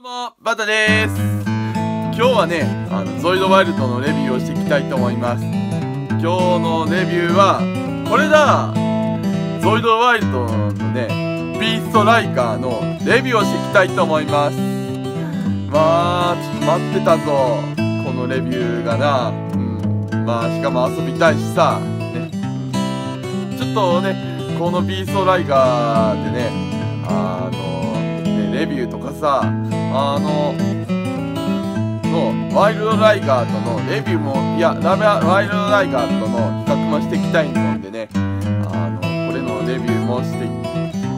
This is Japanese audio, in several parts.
どうも、バタです。今日はね、あの、ゾイドワイルドのレビューをしていきたいと思います。今日のレビューは、これだゾイドワイルドのね、ビーストライカーのレビューをしていきたいと思います。まあ、ちょっと待ってたぞ。このレビューがな。うん。まあ、しかも遊びたいしさ。ね。ちょっとね、このビーストライカーでね、あの、ね、レビューとかさ、あの、そう、ワイルドライガーとのレビューも、いや、ラバワイルドライガーとの比較もしていきたいのでね、あの、これのレビューもして、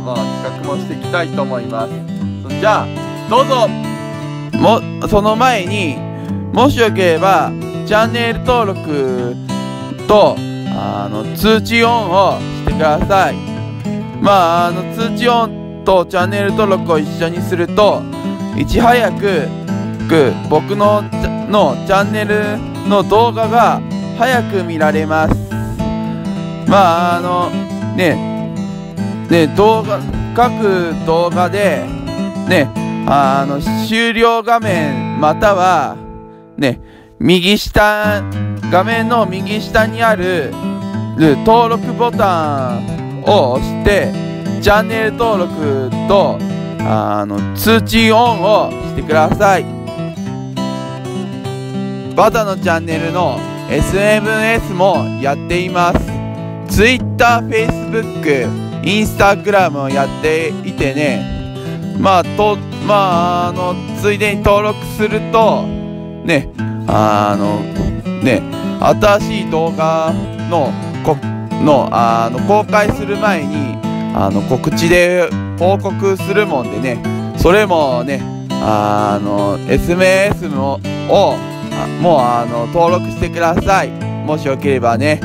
まあ、比較もしていきたいと思います。じゃあ、どうぞも、その前に、もしよければ、チャンネル登録と、あの、通知オンをしてください。まあ、あの、通知オンとチャンネル登録を一緒にすると、いち早く僕ののチャンネルの動画が早く見られますまああのねね動画各動画でねあの終了画面またはね右下画面の右下にある登録ボタンを押してチャンネル登録とあの通知オンをしてくださいバタのチャンネルの SNS もやっています Twitter、Facebook、Instagram をやっていてねまあとまああのついでに登録するとねあのね新しい動画のこのあの公開する前にあの告知で報告するもんでね、それもね、あの、SMS もを、もうあの、登録してください。もしよければね。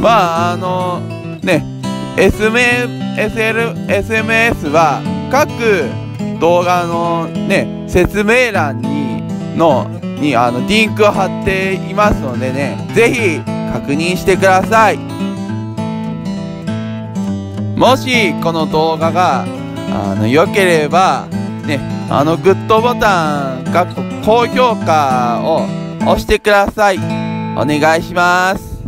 まあ、あの、ね、SMSL、SMS は各動画のね、説明欄に、の、にあの、リンクを貼っていますのでね、是非確認してください。もしこの動画があの良ければねあのグッドボタンか高評価を押してくださいお願いします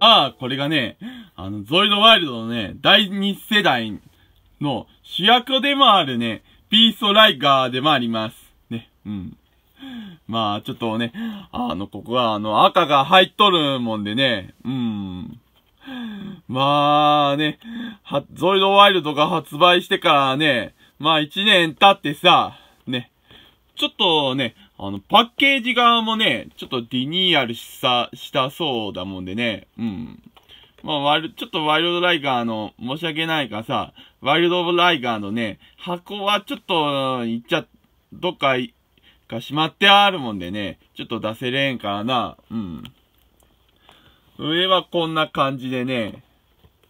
ああこれがねあのゾイドワイルドのね第2世代の主役でもあるねピーストライガーでもありますねうんまあ、ちょっとね、あの、ここは、あの、赤が入っとるもんでね、うん。まあね、は、ゾイドワイルドが発売してからね、まあ1年経ってさ、ね、ちょっとね、あの、パッケージ側もね、ちょっとリニューアルした、したそうだもんでね、うん。まあ、ワイル、ちょっとワイルドライガーの、申し訳ないがさ、ワイルドライガーのね、箱はちょっと、いっちゃ、どっか、かしまってあるもんでね、ちょっと出せれんからな、うん。上はこんな感じでね、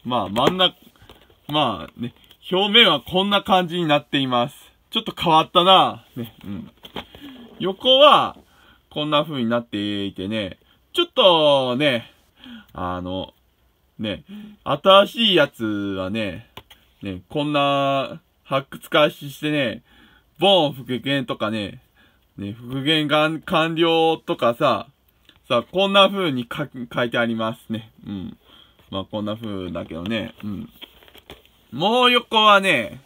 まあ真ん中、まあね、表面はこんな感じになっています。ちょっと変わったな。ね、うん。横は、こんな風になっていてね、ちょっとね、あの、ね、新しいやつはね、ね、こんな発掘開始してね、ボーン復元とかね、ね、復元が完了とかさ、さ、こんな風に書いてありますね。うん。まあ、こんな風だけどね、うん。もう横はね、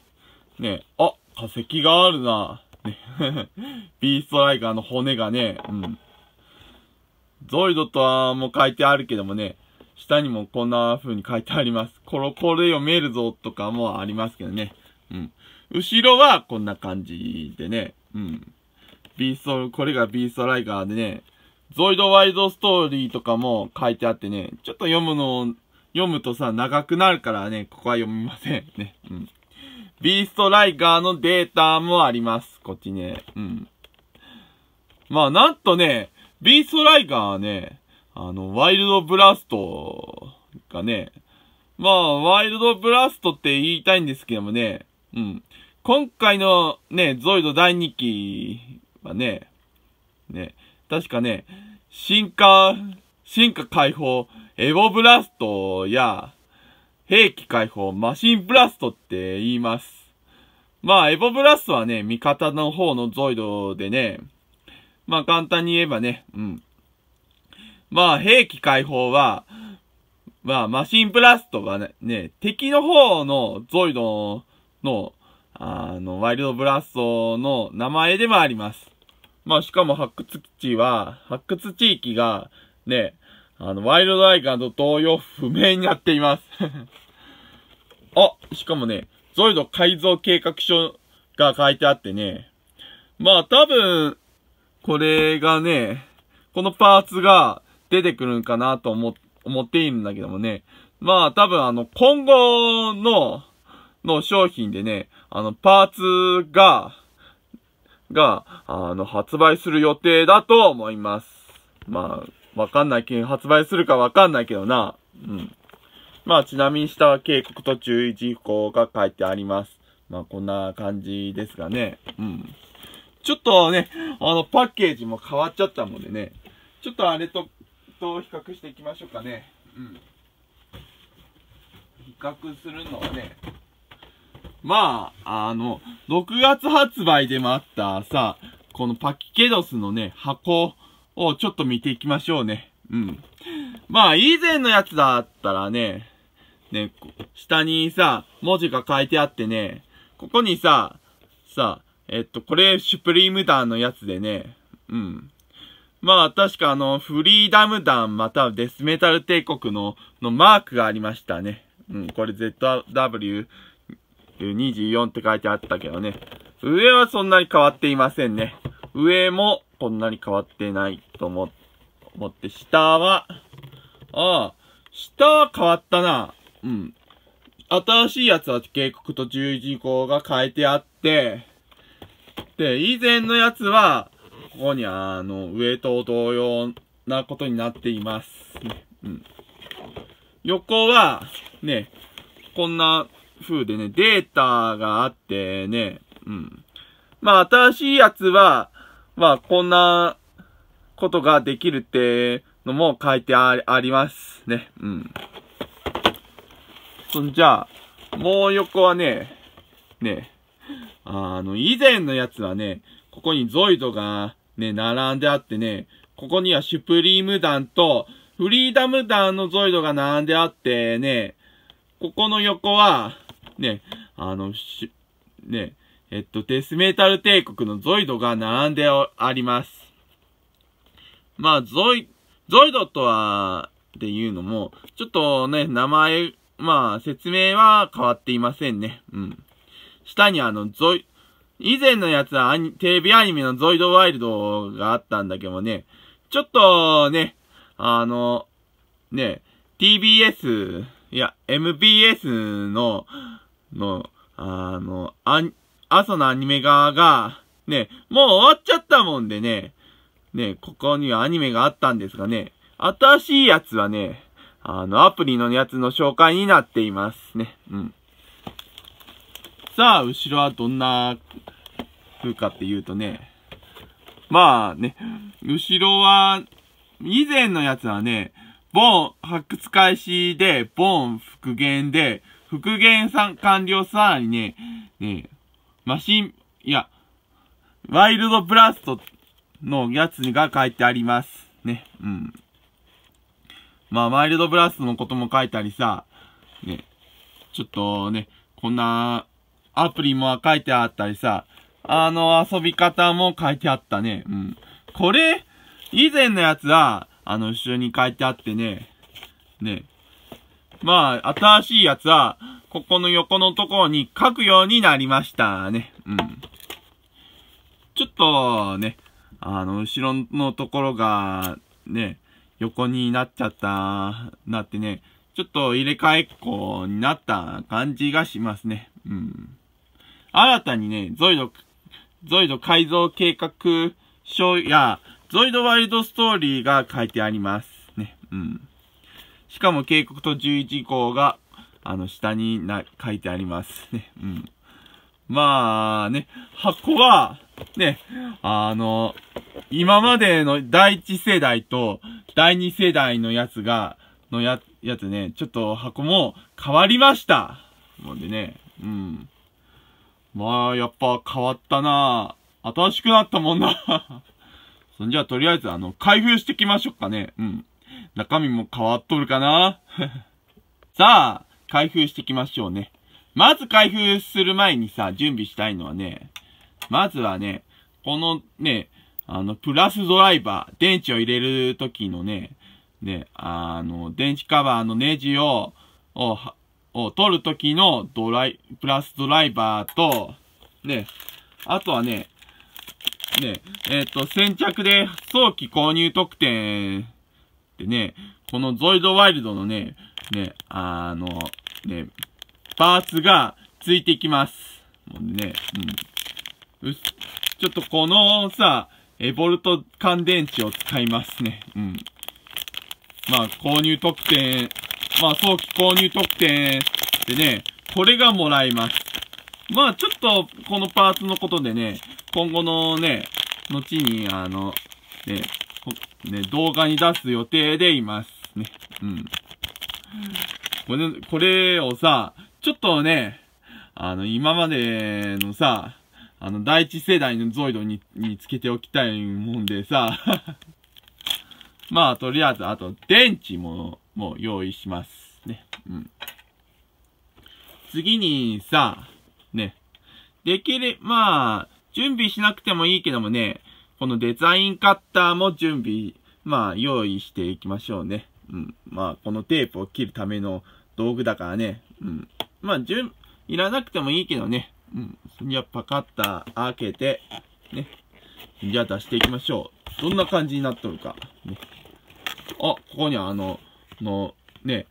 ね、あ、化石があるな。ね、ビーストライカーの骨がね、うん。ゾイドとはもう書いてあるけどもね、下にもこんな風に書いてあります。コロコロ読めるぞとかもありますけどね。うん。後ろはこんな感じでね、うん。ビースト、これがビーストライガーでね、ゾイドワイドストーリーとかも書いてあってね、ちょっと読むの読むとさ、長くなるからね、ここは読みません。ね。うん。ビーストライガーのデータもあります。こっちね。うん。まあ、なんとね、ビーストライガーはね、あの、ワイルドブラストがね、まあ、ワイルドブラストって言いたいんですけどもね、うん。今回のね、ゾイド第2期はね、ね、確かね、進化、進化解放、エボブラストや、兵器解放、マシンブラストって言います。まあ、エボブラストはね、味方の方のゾイドでね、まあ簡単に言えばね、うん。まあ、兵器解放は、まあ、マシンブラストがね、ね敵の方のゾイドの、あの、ワイルドブラストの名前でもあります。まあ、しかも発掘地は、発掘地域が、ね、あの、ワイルドアイカーと同様不明になっています あ、しかもね、ゾイド改造計画書が書いてあってね、まあ多分、これがね、このパーツが出てくるんかなと思、思っているんだけどもね、まあ多分あの、今後の、の商品でね、あの、パーツが、が、あの、発売する予定だと思います。まあ、わかんないけど、発売するかわかんないけどな。うん。まあ、ちなみに下は警告と注意事項が書いてあります。まあ、こんな感じですがね。うん。ちょっとね、あの、パッケージも変わっちゃったもんでね。ちょっとあれと、と比較していきましょうかね。うん。比較するのはね、まあ、あの、6月発売でもあったさ、このパキケドスのね、箱をちょっと見ていきましょうね。うん。まあ、以前のやつだったらね、ね、下にさ、文字が書いてあってね、ここにさ、さ、えっと、これ、シュプリーム弾のやつでね、うん。まあ、確かあの、フリーダム弾またはデスメタル帝国の、のマークがありましたね。うん、これ ZW24 って書いてあったけどね。上はそんなに変わっていませんね。上もこんなに変わってないと思って、下は、ああ、下は変わったな。うん。新しいやつは警告と注意事項が変えてあって、で、以前のやつは、ここにあの、上と同様なことになっています。うん。横は、ね、こんな風でね、データがあってね、うん。まあ、新しいやつは、まあ、こんなことができるってのも書いてありますね。うん。そんじゃあ、もう横はね、ね、あの、以前のやつはね、ここにゾイドがね、並んであってね、ここにはシュプリーム弾とフリーダム弾のゾイドが並んであってね、ここの横は、ね、あの、ね、えっと、デスメータル帝国のゾイドが並んであります。まあ、ゾイ、ゾイドとは、っていうのも、ちょっとね、名前、まあ、説明は変わっていませんね。うん。下にあの、ゾイ、以前のやつはテレビアニメのゾイドワイルドがあったんだけどね、ちょっとね、あの、ね、TBS、いや、MBS の、の、あの、アニ、朝のアニメ側が、ね、もう終わっちゃったもんでね、ね、ここにはアニメがあったんですがね、新しいやつはね、あの、アプリのやつの紹介になっていますね。うん。さあ、後ろはどんな風かっていうとね、まあね、後ろは、以前のやつはね、ボン、発掘開始で、ボン、復元で、復元さん完了さらにね、ね、マシン、いや、ワイルドブラストのやつが書いてあります。ね、うん。まあ、ワイルドブラストのことも書いたりさ、ね、ちょっとね、こんなアプリも書いてあったりさ、あの遊び方も書いてあったね。うん。これ、以前のやつは、あの、後ろに書いてあってね、ね、まあ、新しいやつは、ここの横のところに書くようになりましたね。うん。ちょっとね、あの、後ろのところが、ね、横になっちゃった、なってね、ちょっと入れ替えっこになった感じがしますね。うん。新たにね、ゾイド、ゾイド改造計画書や、ゾイドワイルドストーリーが書いてあります。ね。うん。しかも警告と11号があの、下にな、書いてあります ね。うん。まあね、箱は、ね、あの、今までの第一世代と第二世代のやつが、のや、やつね、ちょっと箱も変わりました。もんでね、うん。まあ、やっぱ変わったな新しくなったもんな そんじゃ、とりあえず、あの、開封してきましょうかね。うん。中身も変わっとるかな さあ、開封していきましょうね。まず開封する前にさ、準備したいのはね、まずはね、このね、あの、プラスドライバー、電池を入れる時のね、ね、あの、電池カバーのネジを、を、を取る時のドライ、プラスドライバーと、ね、あとはね、ね、えっ、ー、と、先着で早期購入特典でね、このゾイドワイルドのね、ね、あの、ね、パーツがついてきます。もうね、うん。ちょっとこのさ、え、ボルト乾電池を使いますね。うん。まあ、購入特典、まあ、早期購入特典でね、これがもらえます。まあ、ちょっと、このパーツのことでね、今後のね、後に、あの、ね、ね動画に出す予定でいますね。うん。これ、これをさ、ちょっとね、あの、今までのさ、あの、第一世代のゾイドに、につけておきたいもんでさ、まあ、とりあえず、あと、電池も、もう用意します。ね。うん。次にさ、ね。できれ、まあ、準備しなくてもいいけどもね、このデザインカッターも準備、まあ、用意していきましょうね。うん、まあ、このテープを切るための道具だからね、うん。まあ、順、いらなくてもいいけどね、うん。じゃあ、パカッタ開けて、ね。じゃあ、出していきましょう。どんな感じになっとるか。ね、あ、ここにはあの、の、ね、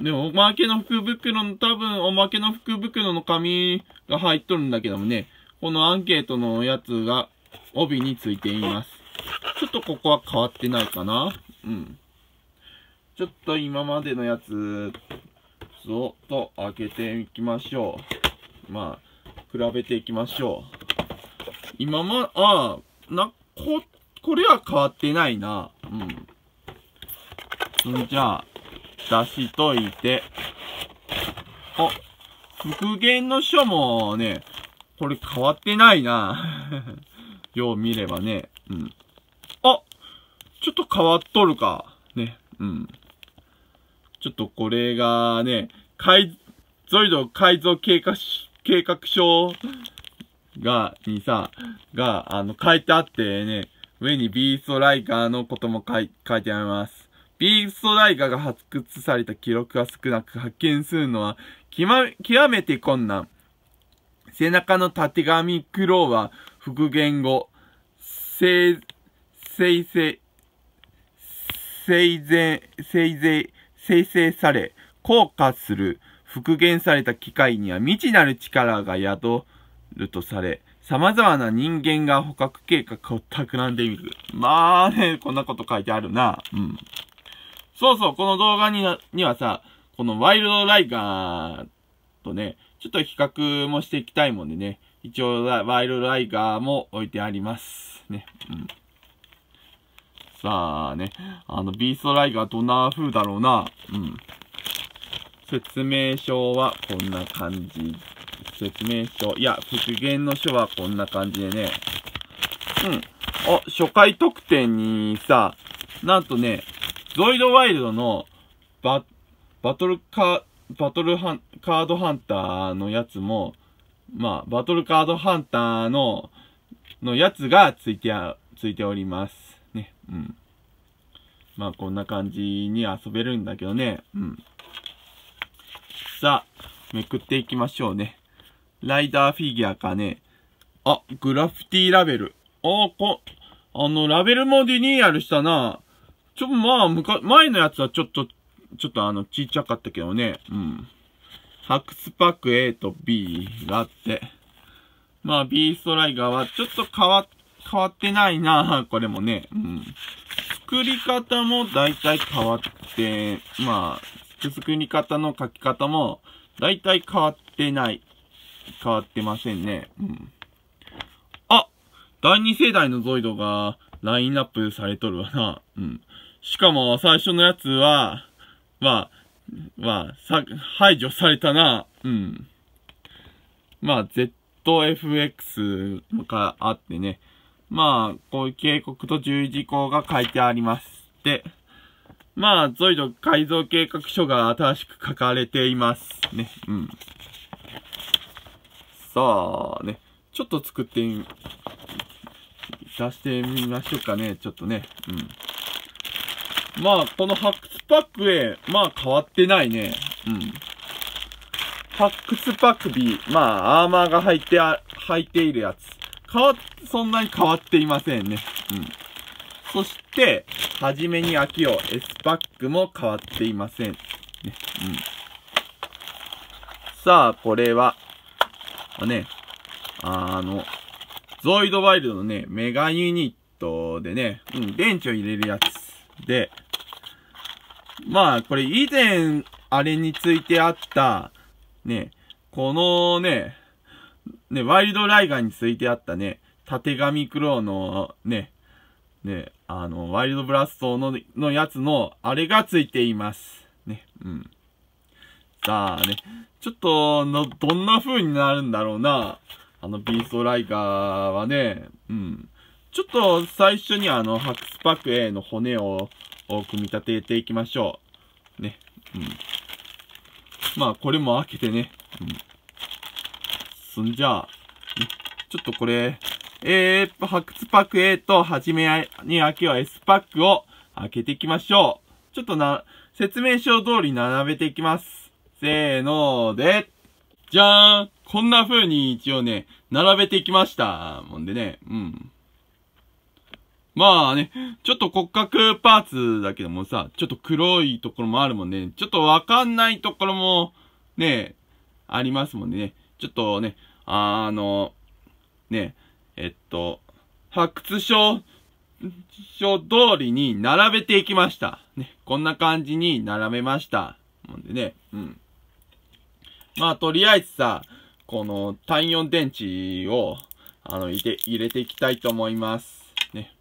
でも、おまけの福袋の、多分、おまけの福袋の紙が入っとるんだけどもね、このアンケートのやつが帯についています。ちょっとここは変わってないかなうん。ちょっと今までのやつっと開けていきましょう。まあ、比べていきましょう。今ま、ああ、な、こ、これは変わってないな。うん。んじゃあ、出しといて。あ、復元の書もね、これ変わってないな。よう見ればね。うん。あちょっと変わっとるか。ね。うん。ちょっとこれがね、改、ゾイド改造計画、計画書が、にさ、が、あの、書いてあってね、上にビーストライガーのことも書い書いてあります。ビーストライガーが発掘された記録が少なく発見するのは、きま、極めて困難。背中の縦紙苦労は復元後、生、生い生前、生前、生成され、硬化する、復元された機械には未知なる力が宿るとされ、様々な人間が捕獲計画を企んでいる。まあね、こんなこと書いてあるな。うん。そうそう、この動画ににはさ、このワイルドライガーとね、ちょっと比較もしていきたいもんでね、一応ワイルドライガーも置いてあります。ね。うんさあね、あの、ビーストライガーどんな風だろうな。うん。説明書はこんな感じ。説明書。いや、復元の書はこんな感じでね。うん。お、初回特典にさ、なんとね、ゾイドワイルドのバ、バトルカ、バトルハン、カードハンターのやつも、まあ、バトルカードハンターの、のやつがついて、ついております。うん。まあこんな感じに遊べるんだけどね。うん。さあ、めくっていきましょうね。ライダーフィギュアかね。あ、グラフィティラベル。あこ、あの、ラベルもリニューアルしたな。ちょ、まあ、むか、前のやつはちょっと、ちょっとあの、ちっちゃかったけどね。うん。ハックスパック A と B があって。まあ、B ストライガーはちょっと変わっ変わってないなこれもね。うん。作り方も大体変わって、まあ、作り方の書き方も大体変わってない。変わってませんね。うん。あ第2世代のゾイドがラインナップされとるわな。うん。しかも最初のやつは、まあ、まあ、さ、排除されたな。うん。まあ、ZFX とかあってね。まあ、こういう警告と注意事項が書いてあります。で、まあ、ゾイド改造計画書が新しく書かれていますね。うん。さあ、ね。ちょっと作ってみ、出してみましょうかね。ちょっとね。うん。まあ、この発掘パックへ、まあ変わってないね。うん。発掘パック B。まあ、アーマーが入ってあ、入っているやつ。変わ、そんなに変わっていませんね。うん。そして、はじめに秋きを S パックも変わっていません。ね、うん。さあ、これは、あね、あの、ゾイドワイルドのね、メガユニットでね、うん、電池を入れるやつで、まあ、これ以前、あれについてあった、ね、このね、ね、ワイルドライガーについてあったね、縦紙クローのね、ね、あの、ワイルドブラストの、のやつの、あれがついています。ね、うん。さあね、ちょっと、の、どんな風になるんだろうな。あの、ビーストライガーはね、うん。ちょっと、最初にあの、ハクスパック A の骨を、を組み立てていきましょう。ね、うん。まあ、これも開けてね、うん。そんじゃあ、ちょっとこれ、えー、発掘パック A と、はじめに開けは S パックを開けていきましょう。ちょっとな、説明書通り並べていきます。せーので、じゃーんこんな風に一応ね、並べていきました。もんでね、うん。まあね、ちょっと骨格パーツだけどもさ、ちょっと黒いところもあるもんね、ちょっとわかんないところも、ね、ありますもんね。ちょっとね、あの、ね、えっと、発掘書、書通りに並べていきました。ね、こんな感じに並べました。もんでね、うん。まあ、とりあえずさ、この単4電池を、あの、入れ、入れていきたいと思います。ね。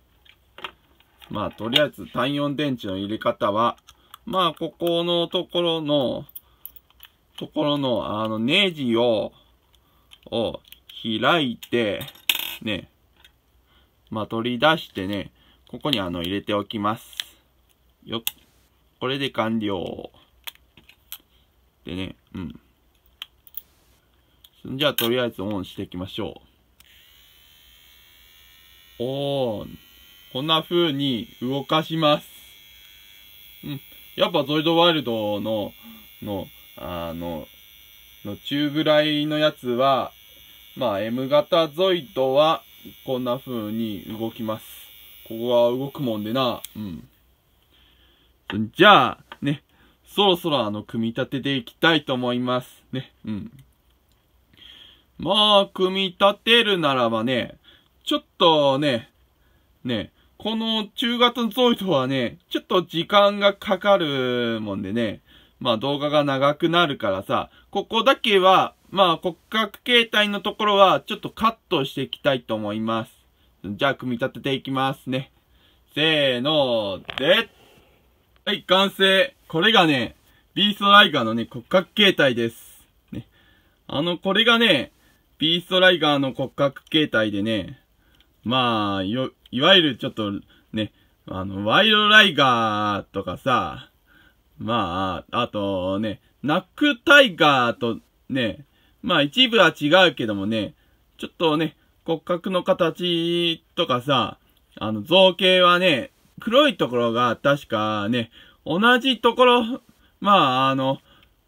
まあ、とりあえず単4電池の入れ方は、まあ、ここのところの、ところの、あの、ネジを、を開いて、ね、まあ、取り出してね、ここにあの、入れておきます。よっ。これで完了。でね、うん。じゃあ、とりあえずオンしていきましょう。オン。こんな風に動かします。うん。やっぱゾイドワイルドの、の、あの、の中ぐらいのやつは、まあ M 型ゾイドはこんな風に動きます。ここは動くもんでな、うん。じゃあ、ね、そろそろあの、組み立てていきたいと思います。ね、うん。まあ、組み立てるならばね、ちょっとね、ね、この中型ゾイドはね、ちょっと時間がかかるもんでね、まあ動画が長くなるからさ、ここだけは、まあ骨格形態のところはちょっとカットしていきたいと思います。じゃあ組み立てていきますね。せーの、で、はい、完成。これがね、ビーストライガーのね、骨格形態です。ね。あの、これがね、ビーストライガーの骨格形態でね、まあ、よ、いわゆるちょっと、ね、あの、ワイルドライガーとかさ、まあ、あとね、ナックタイガーとね、まあ一部は違うけどもね、ちょっとね、骨格の形とかさ、あの造形はね、黒いところが確かね、同じところ、まああの、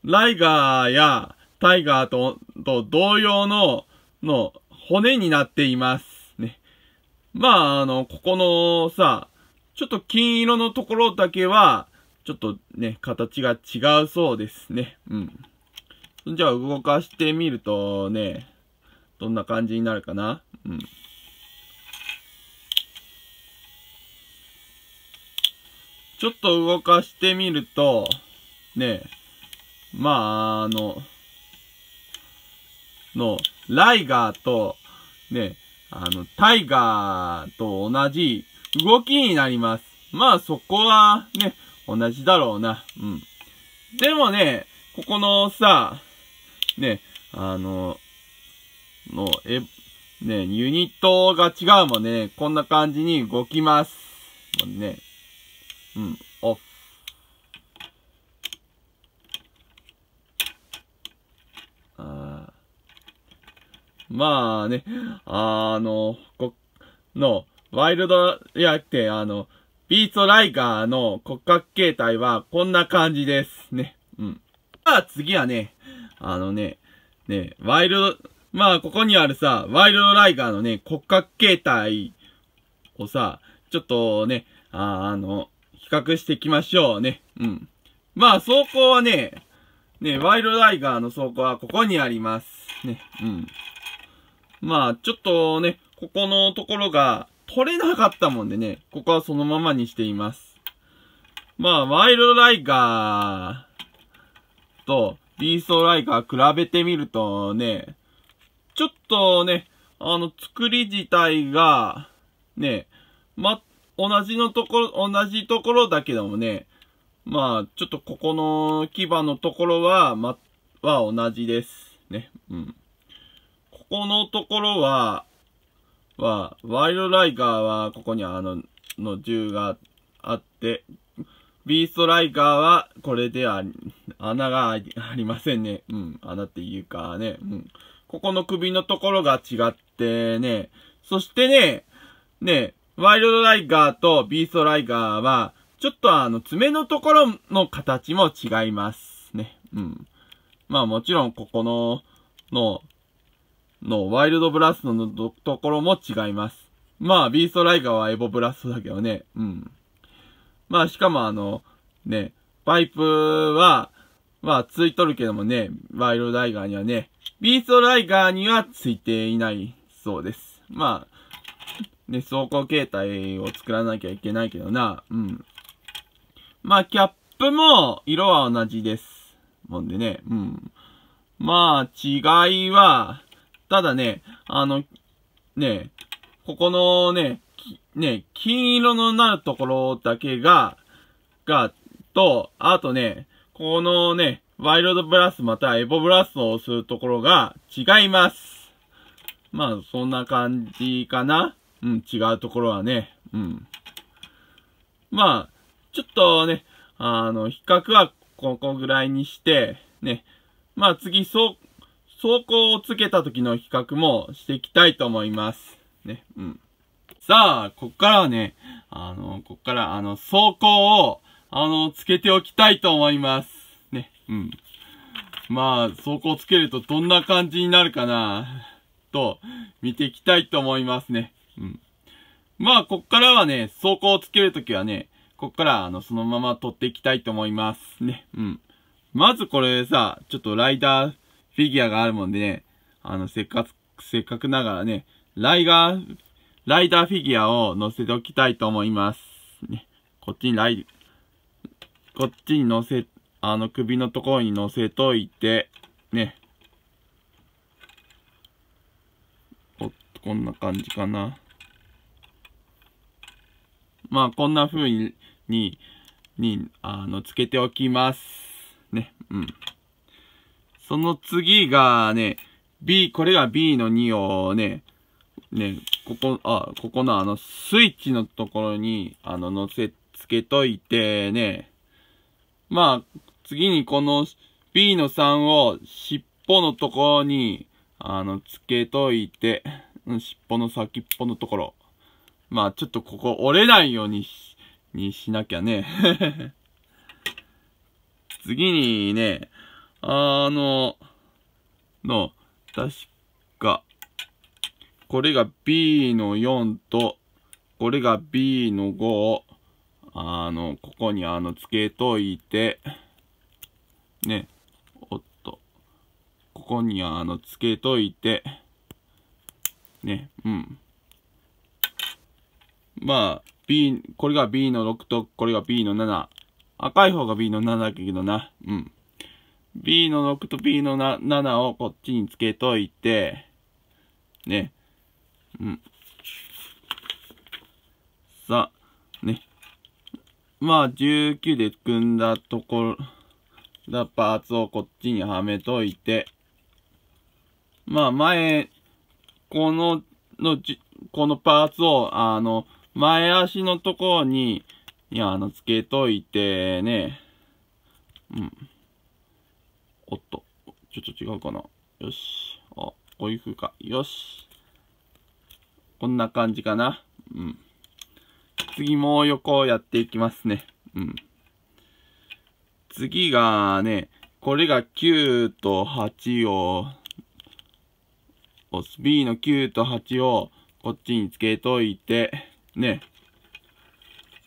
ライガーやタイガーとと同様の、の骨になっています。ね。まああの、ここのさ、ちょっと金色のところだけは、ちょっとね、形が違うそうですね。うん。じゃあ動かしてみるとね、どんな感じになるかな。うん。ちょっと動かしてみると、ね、まあ、あの、の、ライガーと、ね、あの、タイガーと同じ動きになります。まあそこはね、同じだろうな。うん。でもね、ここのさ、ね、あの、の、え、ね、ユニットが違うもんね、こんな感じに動きます。もうね。うん、オフ。あまあね、あの、こ、の、ワイルド、やって、あの、ビーストライガーの骨格形態はこんな感じです。ね。うん。さあ次はね、あのね、ね、ワイルド、まあここにあるさ、ワイルドライガーのね、骨格形態をさ、ちょっとね、ああの、比較していきましょうね。うん。まあ走行はね、ね、ワイルドライガーの走行はここにあります。ね、うん。まあちょっとね、ここのところが、取れなかったもんでね、ここはそのままにしています。まあ、ワイルドライガーとビーストライガー比べてみるとね、ちょっとね、あの、作り自体が、ね、ま、同じのところ、同じところだけどもね、まあ、ちょっとここの牙のところは、ま、は同じです。ね、うん。ここのところは、は、ワイルドライガーは、ここにあの、の銃があって、ビーストライガーは、これでは、穴がありませんね。うん、穴っていうかね、うん。ここの首のところが違ってね、そしてね、ね、ワイルドライガーとビーストライガーは、ちょっとあの、爪のところの形も違いますね。うん。まあもちろん、ここの、の、のワイルドブラストのところも違います。まあ、ビーストライガーはエボブラストだけどね。うん。まあ、しかもあの、ね、パイプは、まあ、ついとるけどもね、ワイルドライガーにはね、ビーストライガーにはついていないそうです。まあ、ね、走行形態を作らなきゃいけないけどな。うん。まあ、キャップも色は同じです。もんでね。うん。まあ、違いは、ただね、あの、ね、ここのね、ね、金色のなるところだけが、が、と、あとね、このね、ワイルドブラスまたエボブラストをするところが違います。まあ、そんな感じかな。うん、違うところはね。うん。まあ、ちょっとね、あの、比較はここぐらいにして、ね、まあ次、そう、走行をつけた時の比較もしていきたいと思います。ね、うん。さあ、こっからはね、あの、こっから、あの、走行を、あの、つけておきたいと思います。ね、うん。まあ、走行つけるとどんな感じになるかな、と、見ていきたいと思いますね。うん。まあ、こっからはね、走行をつけるときはね、こっから、あの、そのまま取っていきたいと思います。ね、うん。まずこれさ、ちょっとライダー、フィギュアがあるもんでね、あの、せっかく、せっかくながらね、ライガー、ライダーフィギュアを乗せておきたいと思います。ね、こっちにライ、こっちに乗せ、あの首のところに乗せといて、ね。こ、こんな感じかな。まあ、こんな風に、に、あの、つけておきます。ね、うん。その次がね、B、これが B の2をね、ね、ここ、あ、ここのあの、スイッチのところに、あの、乗せ、つけといてね、まあ、次にこの B の3を尻尾のところに、あの、つけといて、尻尾の先っぽのところ。まあ、ちょっとここ折れないようにし、にしなきゃね。次にね、あの、の、確か、これが B の4と、これが B の5を、あの、ここにあの、つけといて、ね、おっと、ここにあの、つけといて、ね、うん。まあ、B、これが B の6と、これが B の7。赤い方が B の7だけどな。うん。B の6と B の7をこっちにつけといて、ね。うん。さあ、ね。まあ、19で組んだところ、だパーツをこっちにはめといて、まあ、前、この、のじ、このパーツを、あの、前足のところに、いや、あの、つけといてね。うん。おっと、ちょっと違うかな。よし。あ、こういう風か。よし。こんな感じかな。うん。次も横をやっていきますね。うん。次がね、これが9と8を、B の9と8をこっちにつけといて、ね。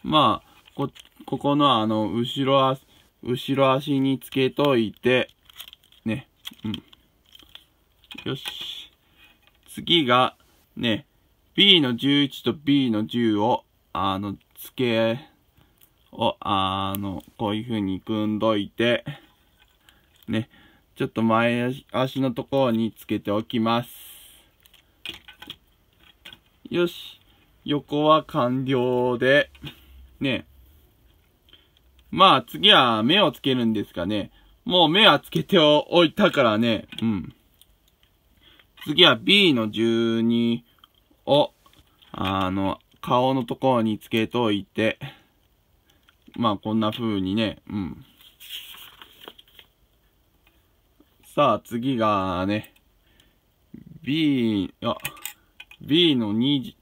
まあ、こ、ここのあの、後ろ足、後ろ足につけといて、よし。次が、ね、B の11と B の10を、あの、付け、を、あの、こういう風に組んどいて、ね、ちょっと前足のところにつけておきます。よし。横は完了で、ね。まあ次は目をつけるんですかね。もう目はつけておいたからね。うん。次は B の12を、あの、顔のところにつけといて、まあこんな風にね、うん。さあ次がね、B、あ、B の2、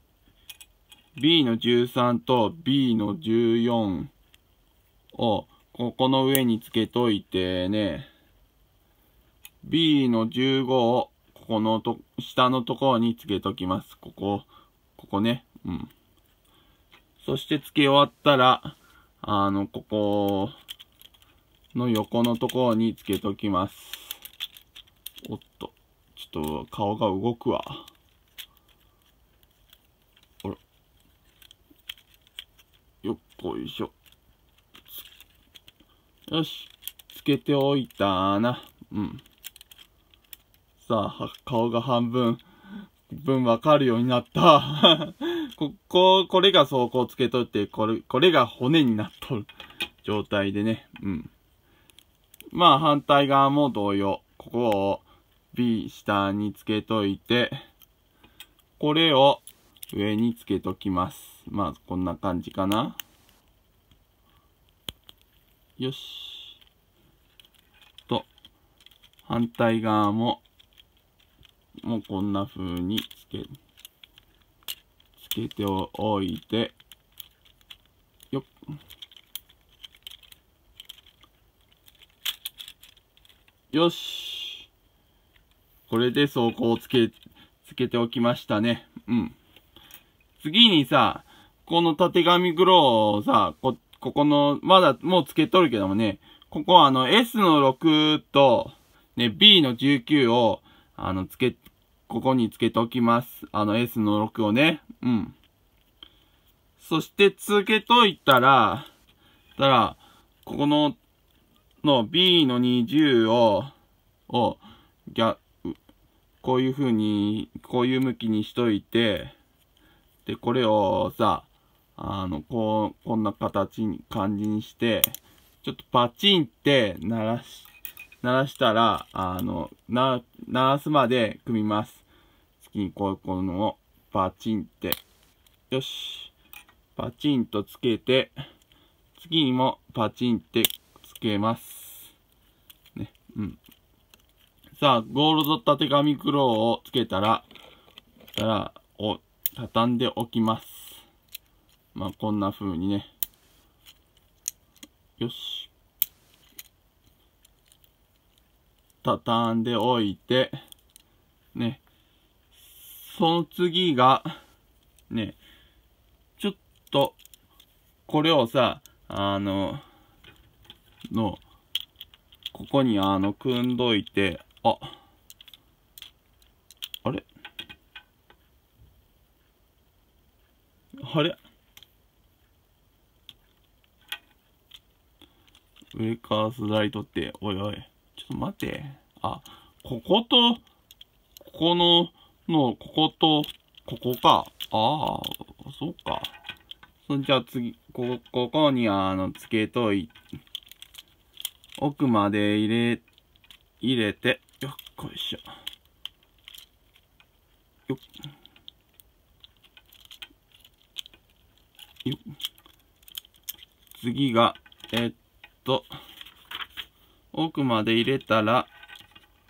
B の13と B の14を、ここの上につけといてね、B の15をここのと、下のところにつけときます。ここ、ここね。うん。そしてつけ終わったら、あの、ここの横のところにつけときます。おっと、ちょっと顔が動くわ。あら。よっこいしょ。よし。つけておいたな。うん。さ、あ、顔が半分、分わかるようになった。ここ、これが走行つけとって、これ、これが骨になっとる状態でね。うん。まあ反対側も同様。ここを B 下につけといて、これを上につけときます。まあこんな感じかな。よし。と、反対側ももうこんな風につけ、つけておいて、よっ。よし。これで走行をつけ、つけておきましたね。うん。次にさ、この縦紙黒をさ、こ、ここの、まだもうつけとるけどもね、ここはあの S の6と、ね、B の19を、あの、つけ、ここにつけておきます。あの S の6をね。うん。そしてつけといたら、たら、ここの、の B の20を、を、ギャ、こういう風に、こういう向きにしといて、で、これをさ、あの、こう、こんな形に、感じにして、ちょっとパチンって鳴らし、鳴らしたら、あの、な、鳴らすまで組みます。にこうのをパチンって、よし。パチンとつけて、次にもパチンってつけます。ね、うん。さあ、ゴールドたて紙クロウをつけたら、たら、を畳んでおきます。まあ、こんな風にね。よし。畳んでおいて、ね。その次が、ね、ちょっと、これをさ、あの、の、ここにあの、組んどいて、あ、あれあれ上からスライドって、おいおい、ちょっと待って。あ、ここと、ここの、もう、ここと、ここか。ああ、そうか。そんじゃあ次、こ、ここにあの、つけとい、奥まで入れ、入れて、よっこいしょ。よっ。よっ。次が、えっと、奥まで入れたら、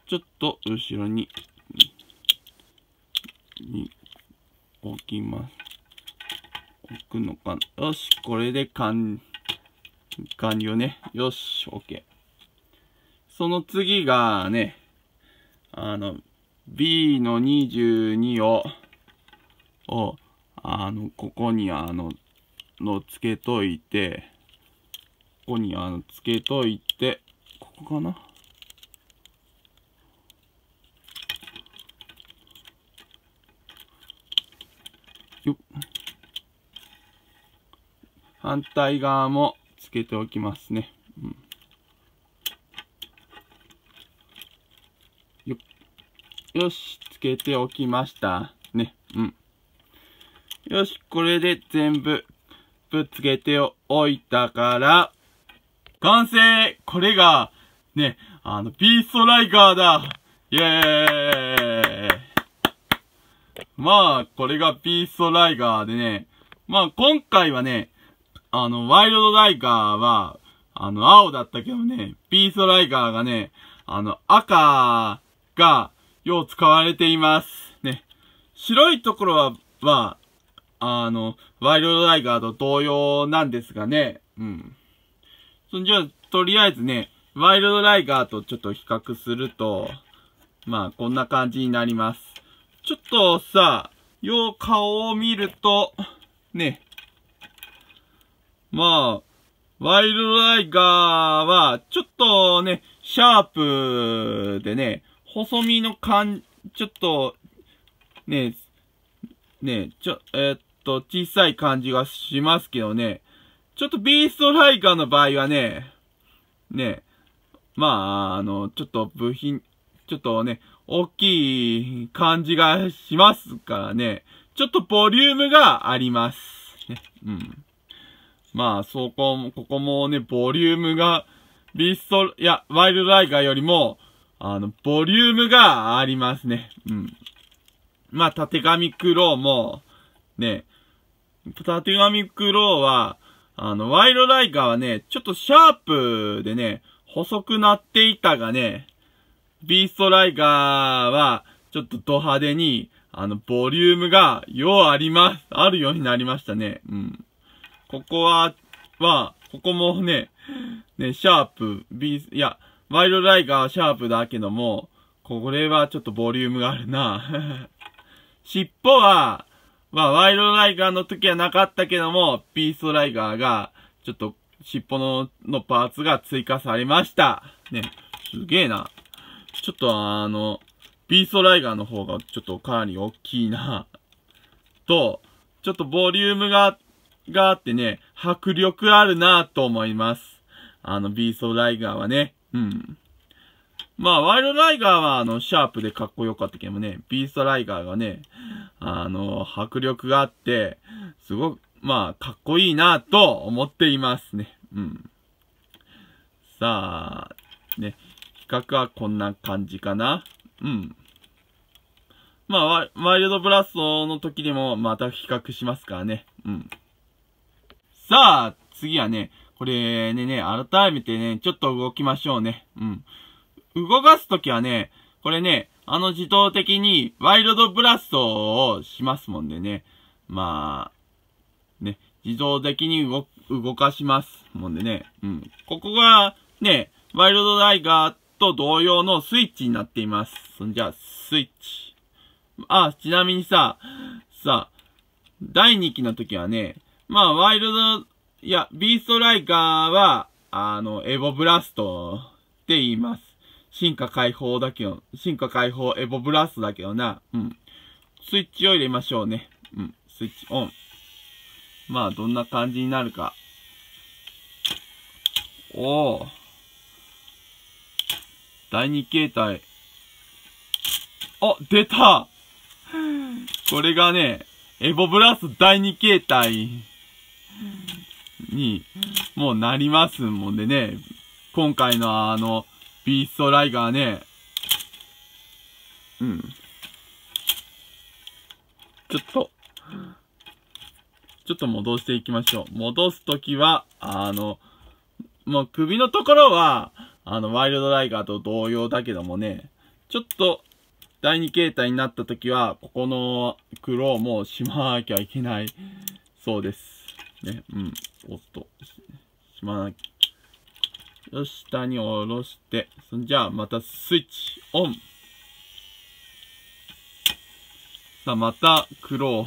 ちょっと後ろにきます。置くのかなよし、これで完、完了ね。よし、OK。その次がね、あの、B の22を、を、あの、ここにあの、のつけといて、ここにあの、つけといて、ここかな反対側もつけておきますね。うん、よよし、つけておきました。ね。うん。よし、これで全部ぶつけておいたから、完成これが、ね、あの、ビーストライガーだイェーイまあ、これがピーストライガーでね、まあ今回はね、あの、ワイルドライガーは、あの、青だったけどね、ピーストライガーがね、あの、赤が、よう使われています。ね。白いところは、は、あの、ワイルドライガーと同様なんですがね、うん。そんじゃとりあえずね、ワイルドライガーとちょっと比較すると、まあ、こんな感じになります。ちょっとさ、よう顔を見ると、ね、まあ、ワイルドライガーは、ちょっとね、シャープでね、細身の感、ちょっと、ね、ね、ちょ、えー、っと、小さい感じがしますけどね、ちょっとビーストライガーの場合はね、ね、まあ、あの、ちょっと部品、ちょっとね、大きい感じがしますからね。ちょっとボリュームがあります。うん。まあ、そこも、ここもね、ボリュームが、ビースト、いや、ワイルドライガーよりも、あの、ボリュームがありますね。うん。まあ、縦紙クローも、ね、縦紙クローは、あの、ワイルドライガーはね、ちょっとシャープでね、細くなっていたがね、ビーストライガーは、ちょっとド派手に、あの、ボリュームが、ようあります。あるようになりましたね。うん。ここは、は、ここもね、ね、シャープ、ビース、いや、ワイルドライガーシャープだけども、これはちょっとボリュームがあるな。尻尾は、まあ、ワイルドライガーの時はなかったけども、ビーストライガーが、ちょっと、尻尾の、のパーツが追加されました。ね、すげえな。ちょっとあの、ビーストライガーの方がちょっとかなり大きいな。と、ちょっとボリュームが、があってね、迫力あるなと思います。あの、ビーストライガーはね。うん。まあ、ワイルドライガーはあの、シャープでかっこよかったけどもね、ビーストライガーがね、あの、迫力があって、すごく、まあ、かっこいいなと思っていますね。うん。さあ、ね。企画はこんな感じかな。うん。まあ、ワイルドブラストの時でもまた比較しますからね。うん。さあ、次はね、これねね、改めてね、ちょっと動きましょうね。うん。動かす時はね、これね、あの自動的にワイルドブラストをしますもんでね。まあ、ね、自動的に動、動かしますもんでね。うん。ここが、ね、ワイルドライガーっと同様のスイッチになっています。そんじゃ、スイッチ。あ、ちなみにさ、さ、第2期の時はね、まあ、ワイルド、いや、ビーストライカーは、あの、エボブラストって言います。進化解放だけど、進化解放エボブラストだけどな。うん。スイッチを入れましょうね。うん。スイッチオン。まあ、どんな感じになるか。おー。第二形態。あ、出たこれがね、エボブラス第二形態に、もうなりますもんでね、今回のあの、ビーストライガーね、うん。ちょっと、ちょっと戻していきましょう。戻すときは、あの、もう首のところは、あの、ワイルドライガーと同様だけどもね、ちょっと、第二形態になった時は、ここの黒もしまなきゃいけない。そうです。ね、うん。おっと、しまなきゃ。よし、下に下ろして、そんじゃあ、またスイッチオン。さあ、また黒を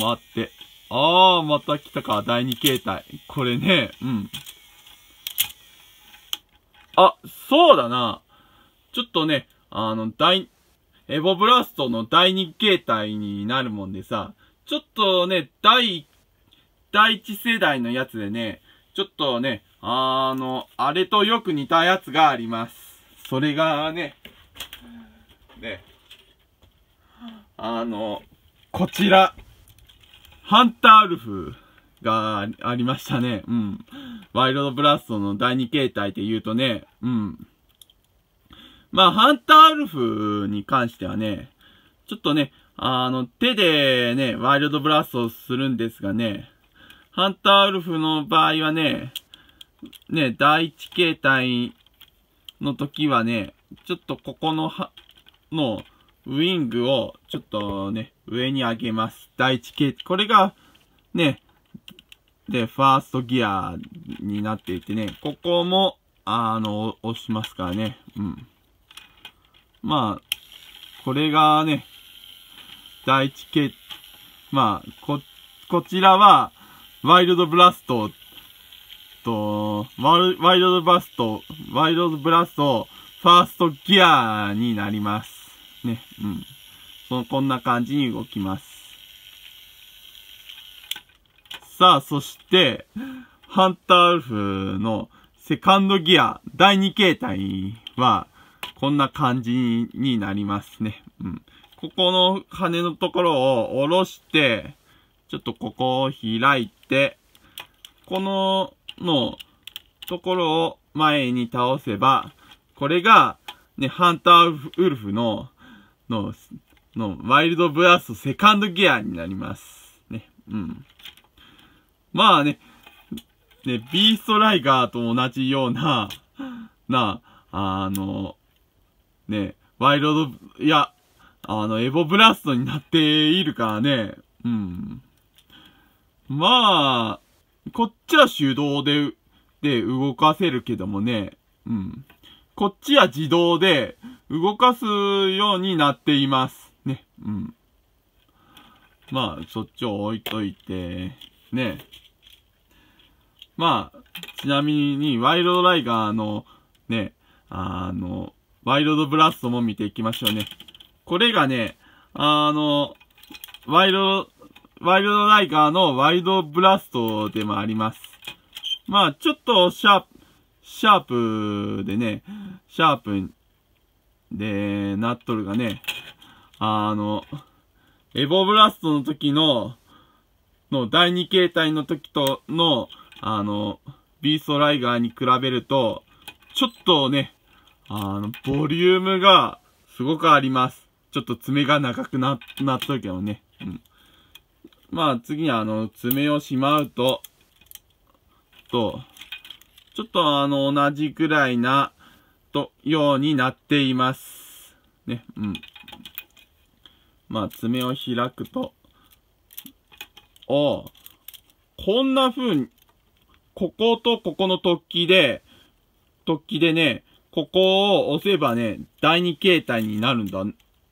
回って。ああ、また来たか、第二形態。これね、うん。あ、そうだな。ちょっとね、あの、大、エボブラストの第2形態になるもんでさ、ちょっとね、第、第1世代のやつでね、ちょっとね、あの、あれとよく似たやつがあります。それがね、ね、あの、こちら、ハンターウルフ。がありましたね。うん。ワイルドブラストの第2形態で言うとね、うん。まあ、ハンターアルフに関してはね、ちょっとね、あの、手でね、ワイルドブラストをするんですがね、ハンターアルフの場合はね、ね、第1形態の時はね、ちょっとここのは、の、ウィングをちょっとね、上に上げます。第1形、これが、ね、で、ファーストギアになっていてね、ここも、あの、押しますからね。うん。まあ、これがね、第一形、まあ、こ、こちらは、ワイルドブラストと、ワイルドブラスト、ワイルドブラスト、ファーストギアになります。ね、うん。その、こんな感じに動きます。さあ、そして、ハンターウルフのセカンドギア第2形態は、こんな感じになりますね。うん。ここの羽のところを下ろして、ちょっとここを開いて、この、の、ところを前に倒せば、これが、ね、ハンターウルフの、の、の、ワイルドブラストセカンドギアになります。ね。うん。まあね、ね、ビーストライガーと同じような、な、あの、ね、ワイルド、いや、あの、エボブラストになっているからね、うん。まあ、こっちは手動で、で動かせるけどもね、うん。こっちは自動で動かすようになっています。ね、うん。まあ、そっちを置いといて、ね。まあ、ちなみに、ワイルドライガーの、ね、あの、ワイルドブラストも見ていきましょうね。これがね、あの、ワイルド、ワイルドライガーのワイルドブラストでもあります。まあ、ちょっとシャープ、シャープでね、シャープでなっとるがね、あの、エボブラストの時の、の第2形態の時との、あの、ビーストライガーに比べると、ちょっとね、あの、ボリュームがすごくあります。ちょっと爪が長くな、なっとるけどね。うん。まあ、次にあの、爪をしまうと、と、ちょっとあの、同じくらいな、と、ようになっています。ね、うん。まあ、爪を開くと、おこんな風に、こことここの突起で、突起でね、ここを押せばね、第二形態になるんだ、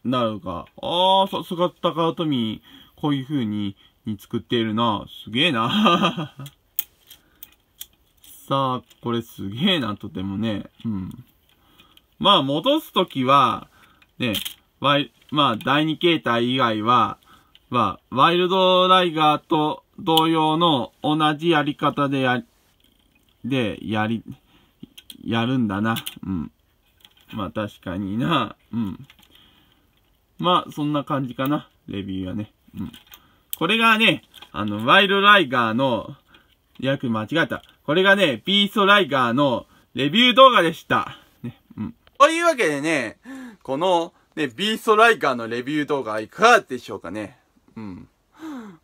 なるか。ああ、さすが高富、こういう風に、に作っているな。すげえな。さあ、これすげえな、とてもね。うん。まあ、戻すときは、ね、ワイ、まあ、第二形態以外は、は、ワイルドライガーと、同様の同じやり方でや、で、やり、やるんだな。うん。まあ確かにな。うん。まあそんな感じかな。レビューはね。うん。これがね、あの、ワイルドライガーの、約間違えた。これがね、ビーストライガーのレビュー動画でした。ね。うん。というわけでね、この、ね、ビーストライガーのレビュー動画いかがでしょうかね。うん。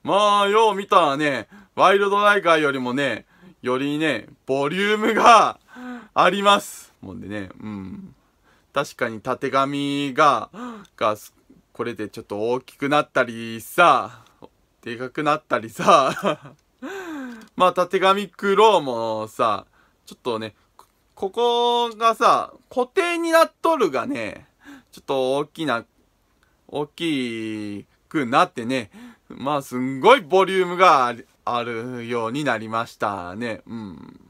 まあ、よう見たらね、ワイルドライガーよりもね、よりね、ボリュームがあります。もんでね、うん。確かに縦紙が、が、これでちょっと大きくなったりさ、でかくなったりさ、まあ、縦紙黒もさ、ちょっとね、ここがさ、固定になっとるがね、ちょっと大きな、大きくなってね、まあ、すんごいボリュームがあるようになりましたね。うん。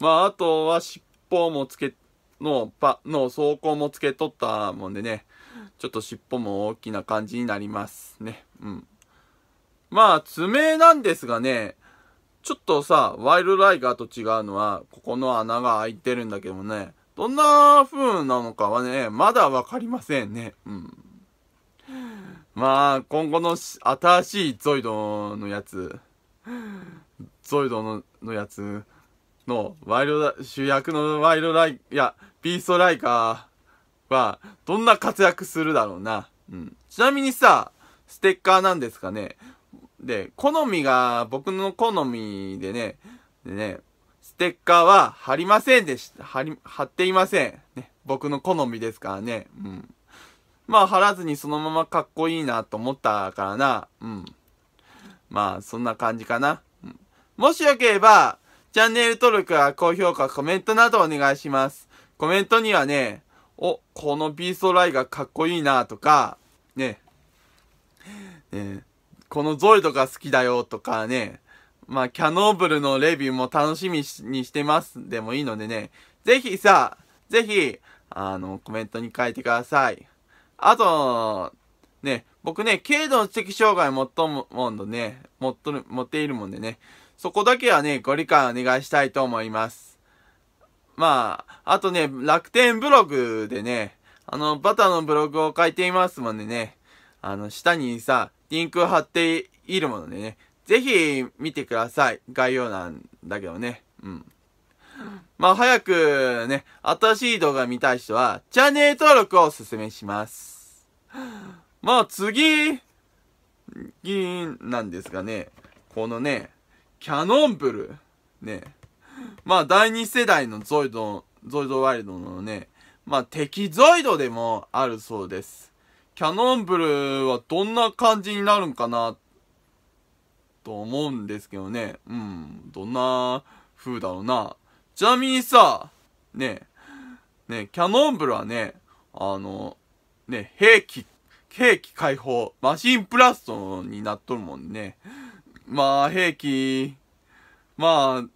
まあ、あとは尻尾もつけ、の、パ、の走行もつけとったもんでね、ちょっと尻尾も大きな感じになりますね。うん。まあ、爪なんですがね、ちょっとさ、ワイルドライガーと違うのは、ここの穴が開いてるんだけどね、どんな風なのかはね、まだわかりませんね。うん。まあ、今後の新しいゾイドのやつ、ゾイドののやつのワイルド、主役のワイルドライ、いや、ビーストライカーは、どんな活躍するだろうな。うん。ちなみにさ、ステッカーなんですかね。で、好みが、僕の好みでね、でね、ステッカーは貼りませんでした。貼り、貼っていません。ね、僕の好みですからね。うん。まあ、貼らずにそのままかっこいいなと思ったからな。うん。まあ、そんな感じかな。うん、もしよければ、チャンネル登録や高評価、コメントなどお願いします。コメントにはね、お、このビーストライがかっこいいなとか、ね、ね、このゾイドが好きだよとかね、まあ、キャノーブルのレビューも楽しみにしてますでもいいのでね、ぜひさ、ぜひ、あの、コメントに書いてください。あと、ね、僕ね、軽度の知的障害持っともんどね、持っとる、持っているもんでね、そこだけはね、ご理解お願いしたいと思います。まあ、あとね、楽天ブログでね、あの、バターのブログを書いていますもんでね、あの、下にさ、リンクを貼っているものでね、ぜひ見てください。概要欄だけどね。うん。まあ、早くね、新しい動画見たい人は、チャンネル登録をおすすめします。まあ次、銀なんですがね、このね、キャノンブル。ね。まあ第2世代のゾイド、ゾイドワイルドのね、まあ敵ゾイドでもあるそうです。キャノンブルはどんな感じになるんかな、と思うんですけどね。うん、どんな風だろうな。ちなみにさ、ね、ね、キャノンブルはね、あの、ね、兵器、兵器解放、マシンプラストになっとるもんね。まあ、兵器、まあ、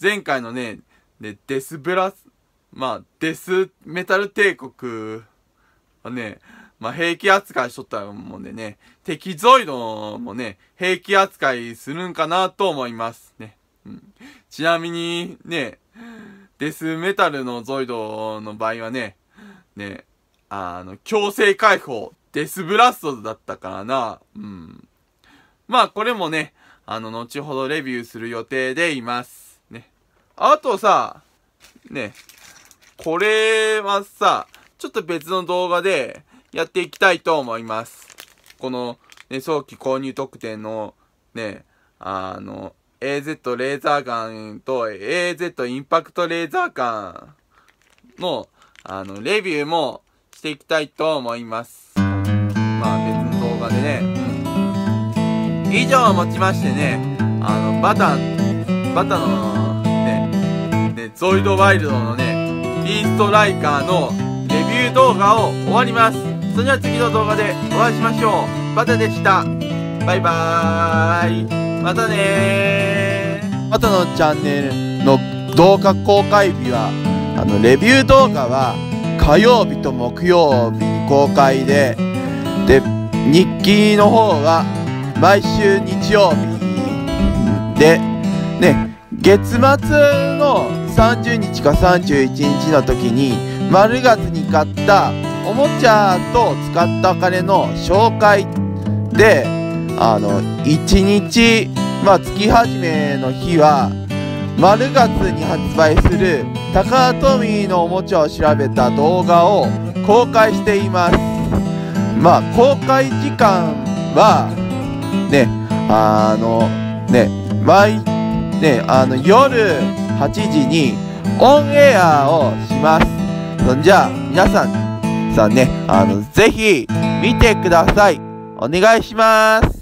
前回のね、ねデスブラス、まあ、デスメタル帝国はね、まあ、兵器扱いしとったもんでね、敵ゾイドもね、兵器扱いするんかなと思いますね。うん、ちなみに、ね、デスメタルのゾイドの場合はね、ね、あの、強制解放、デスブラストだったからな。うん。まあ、これもね、あの、後ほどレビューする予定でいます。ね。あとさ、ね、これはさ、ちょっと別の動画でやっていきたいと思います。この、ね、早期購入特典の、ね、あの、AZ レーザーガンと AZ インパクトレーザーガンの、あの、レビューもしていきたいと思います。まあ別の動画でね。以上をもちましてね、あの、バタ、ン、バタの、ね、ね、ゾイドワイルドのね、ビーストライカーのレビュー動画を終わります。それでは次の動画でお会いしましょう。バタでした。バイバーイ。またねー。バタのチャンネルの動画公開日は、あの、レビュー動画は、火曜日と木曜日に公開でで日記の方は毎週日曜日でね月末の30日か31日の時に丸月に買ったおもちゃと使ったお金の紹介であの1日まあ月始めの日は丸月に発売するタカトミーのおもちゃを調べた動画を公開していますまあ公開時間はねあのね毎ねあの夜8時にオンエアをしますそんじゃあ皆さんさんねあのぜひ見てくださいお願いします